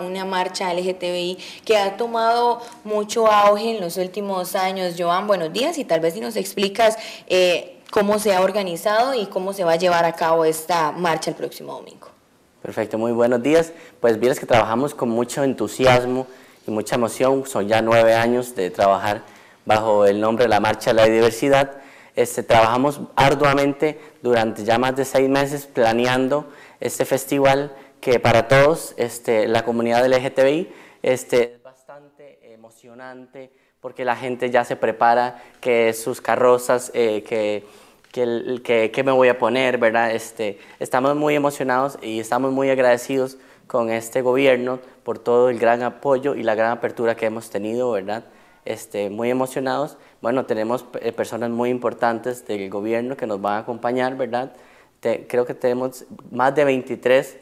una marcha LGTBI que ha tomado mucho auge en los últimos años. Joan, buenos días y tal vez si nos explicas eh, cómo se ha organizado y cómo se va a llevar a cabo esta marcha el próximo domingo. Perfecto, muy buenos días. Pues vienes que trabajamos con mucho entusiasmo y mucha emoción. Son ya nueve años de trabajar bajo el nombre de la Marcha de la Diversidad. Este, trabajamos arduamente durante ya más de seis meses planeando este festival que para todos este, la comunidad LGTBI este, es bastante emocionante porque la gente ya se prepara, que sus carrozas, eh, que, que, que, me voy a poner, ¿verdad? Este, estamos muy emocionados y estamos muy agradecidos con este gobierno por todo el gran apoyo y la gran apertura que hemos tenido, ¿verdad? Este, muy emocionados. Bueno, tenemos eh, personas muy importantes del gobierno que nos van a acompañar, ¿verdad? creo que tenemos más de 23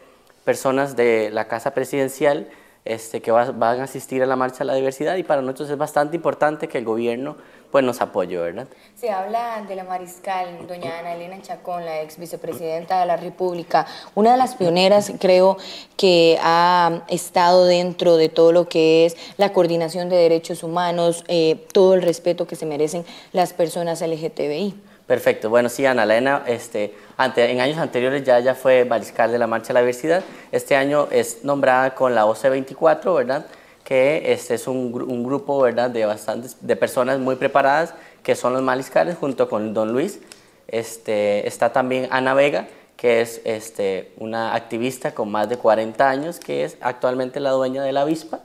personas de la Casa Presidencial este, que van a asistir a la Marcha de la Diversidad y para nosotros es bastante importante que el gobierno pues, nos apoye, ¿verdad? Se habla de la mariscal, doña Ana Elena Chacón, la ex vicepresidenta de la República, una de las pioneras creo que ha estado dentro de todo lo que es la coordinación de derechos humanos, eh, todo el respeto que se merecen las personas LGTBI. Perfecto, bueno, sí, Ana Elena, este, en años anteriores ya, fue mariscal de la Marcha de la Diversidad, este año es nombrada con la OC24, ¿verdad? Que este es un, grupo, ¿verdad?, de, bastantes, de personas muy preparadas, que son los mariscales, junto con Don Luis. Este, está también Ana Vega, que es este, una activista con más de 40 años, que es actualmente la dueña de la avispa.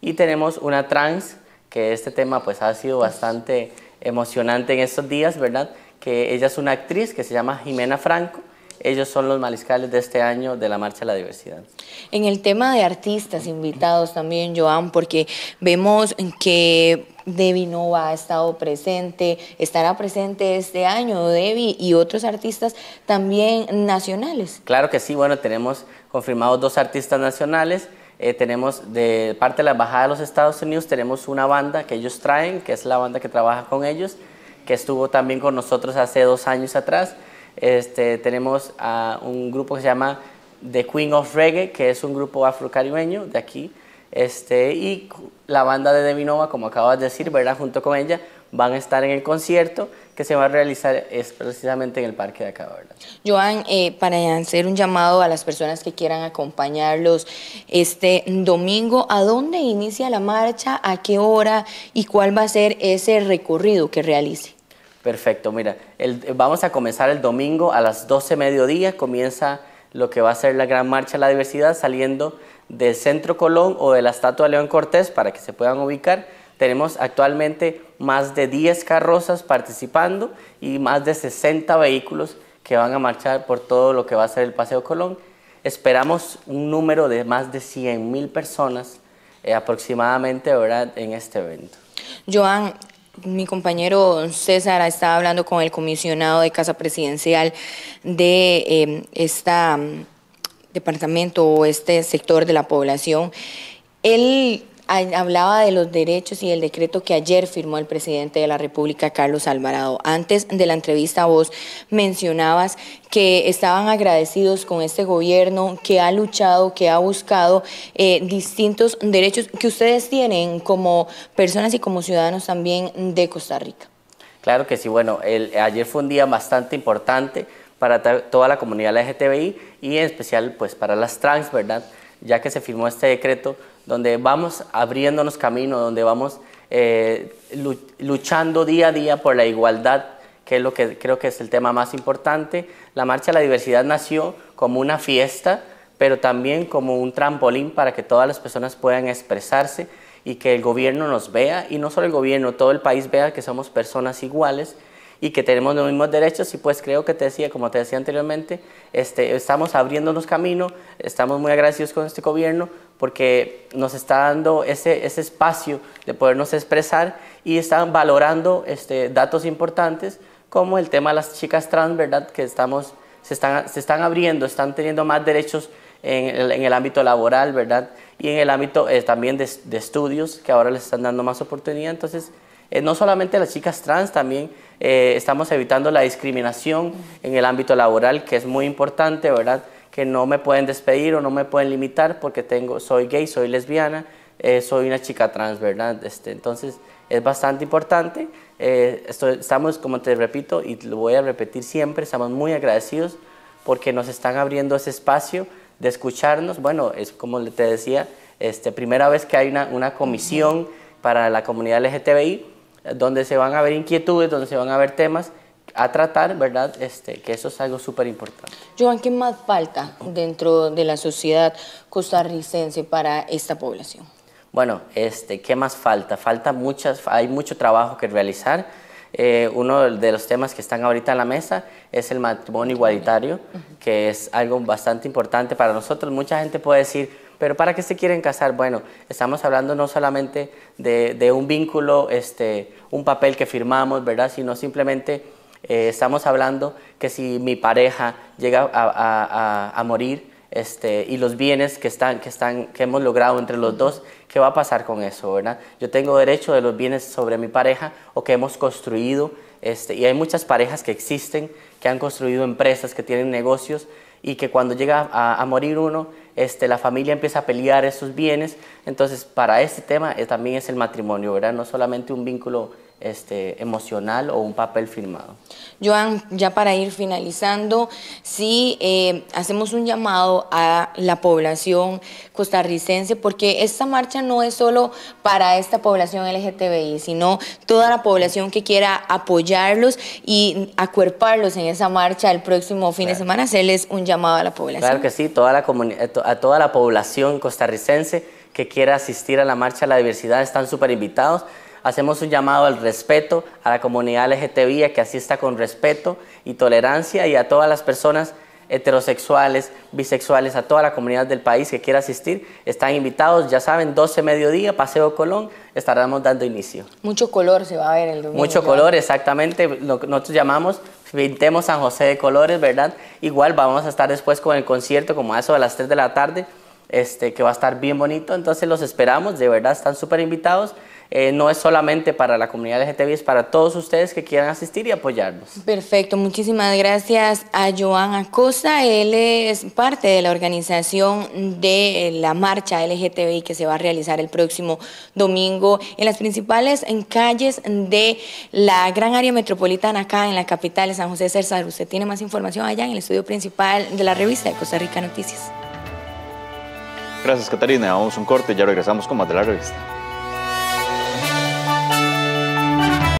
Y tenemos una trans, que este tema pues ha sido bastante emocionante en estos días, ¿verdad? que ella es una actriz que se llama Jimena Franco. Ellos son los mariscales de este año de la Marcha a la Diversidad. En el tema de artistas invitados también, Joan, porque vemos que Debbie Nova ha estado presente, estará presente este año, Debbie, y otros artistas también nacionales. Claro que sí, bueno, tenemos confirmados dos artistas nacionales. Eh, tenemos de parte de la Embajada de los Estados Unidos, tenemos una banda que ellos traen, que es la banda que trabaja con ellos, que estuvo también con nosotros hace dos años atrás. Este, tenemos a un grupo que se llama The Queen of Reggae, que es un grupo afrocaribeño de aquí. Este, y la banda de Devinova, como acabas de decir, ¿verdad? junto con ella, van a estar en el concierto que se va a realizar es precisamente en el parque de acá, ¿verdad? Joan, eh, para hacer un llamado a las personas que quieran acompañarlos este domingo, ¿a dónde inicia la marcha? ¿A qué hora? ¿Y cuál va a ser ese recorrido que realice? Perfecto, mira, vamos a comenzar el domingo a las 12 mediodía, comienza lo que va a ser la Gran Marcha de la Diversidad saliendo del Centro Colón o de la Estatua de León Cortés para que se puedan ubicar. Tenemos actualmente más de 10 carrozas participando y más de 60 vehículos que van a marchar por todo lo que va a ser el Paseo Colón. Esperamos un número de más de 100 mil personas eh, aproximadamente ¿verdad? en este evento. Joan, mi compañero César estaba hablando con el comisionado de Casa Presidencial de este departamento o este sector de la población. Él hablaba de los derechos y el decreto que ayer firmó el presidente de la República, Carlos Alvarado. Antes de la entrevista vos mencionabas que estaban agradecidos con este gobierno que ha luchado, que ha buscado eh, distintos derechos que ustedes tienen como personas y como ciudadanos también de Costa Rica. Claro que sí, bueno, ayer fue un día bastante importante para toda la comunidad LGTBI y en especial pues para las trans, ¿verdad? Ya que se firmó este decreto donde vamos abriéndonos camino, donde vamos eh, luchando día a día por la igualdad, que es lo que creo que es el tema más importante. La Marcha a la Diversidad nació como una fiesta, pero también como un trampolín para que todas las personas puedan expresarse y que el gobierno nos vea, y no solo el gobierno, todo el país vea que somos personas iguales y que tenemos los mismos derechos y pues creo que te decía, como te decía anteriormente, este, estamos abriéndonos camino, estamos muy agradecidos con este gobierno porque nos está dando ese, ese espacio de podernos expresar y están valorando este, datos importantes como el tema de las chicas trans, ¿verdad? Que estamos, se, están, se están abriendo, están teniendo más derechos en el, en el ámbito laboral, ¿verdad? Y en el ámbito eh, también de, estudios, que ahora les están dando más oportunidad. Entonces, eh, no solamente las chicas trans, también eh, estamos evitando la discriminación en el ámbito laboral, que es muy importante, ¿verdad? Que no me pueden despedir o no me pueden limitar porque tengo, soy gay, soy lesbiana, eh, soy una chica trans, ¿verdad? Este, entonces es bastante importante. Eh, estamos, como te repito, y lo voy a repetir siempre, estamos muy agradecidos porque nos están abriendo ese espacio de escucharnos. Bueno, es como te decía, este, primera vez que hay una comisión para la comunidad LGTBI donde se van a ver inquietudes, donde se van a ver temas a tratar, ¿verdad? Este, que eso es algo súper importante. Joan, ¿qué más falta dentro de la sociedad costarricense para esta población? Bueno, este, ¿qué más falta? Falta muchas, hay mucho trabajo que realizar. Eh, uno de los temas que están ahorita en la mesa es el matrimonio igualitario, que es algo bastante importante para nosotros. Mucha gente puede decir, pero ¿para qué se quieren casar? Bueno, estamos hablando no solamente de, un vínculo, este, un papel que firmamos, ¿verdad? Sino simplemente eh, estamos hablando que si mi pareja llega a, a morir este, y los bienes que, están, que, están, que hemos logrado entre los dos, ¿qué va a pasar con eso? ¿verdad? Yo tengo derecho de los bienes sobre mi pareja o que hemos construido. Este, y hay muchas parejas que existen, que han construido empresas, que tienen negocios, y que cuando llega a, morir uno, este, la familia empieza a pelear esos bienes. Entonces, para este tema eh, también es el matrimonio, ¿verdad? No solamente un vínculo este, emocional o un papel firmado. Joan, ya para ir finalizando, sí eh, hacemos un llamado a la población costarricense, porque esta marcha no es solo para esta población LGTBI, sino toda la población que quiera apoyarlos y acuerparlos en esa marcha el próximo fin de semana, hacerles un llamado a la población. Claro que sí, toda la eh, a toda la población costarricense que quiera asistir a la marcha de la diversidad están súper invitados hacemos un llamado al respeto a la comunidad LGTBI, que que asista con respeto y tolerancia y a todas las personas heterosexuales, bisexuales, a toda la comunidad del país que quiera asistir, están invitados, ya saben, 12 mediodía, Paseo Colón, estaremos dando inicio. Mucho color se va a ver el domingo. Mucho color, exactamente, nosotros llamamos Pintemos San José de colores, ¿verdad? Igual vamos a estar después con el concierto como a eso a las 3 de la tarde, este, que va a estar bien bonito, entonces los esperamos, de verdad están súper invitados. Eh, no es solamente para la comunidad LGTBI, es para todos ustedes que quieran asistir y apoyarnos. Perfecto, muchísimas gracias a Joan Acosta. Él es parte de la organización de eh, la marcha LGTBI que se va a realizar el próximo domingo en las principales calles de la gran área metropolitana acá en la capital de San José César. Usted tiene más información allá en el estudio principal de la revista de Costa Rica Noticias. Gracias, Catarina. Vamos a un corte y ya regresamos con más de la revista.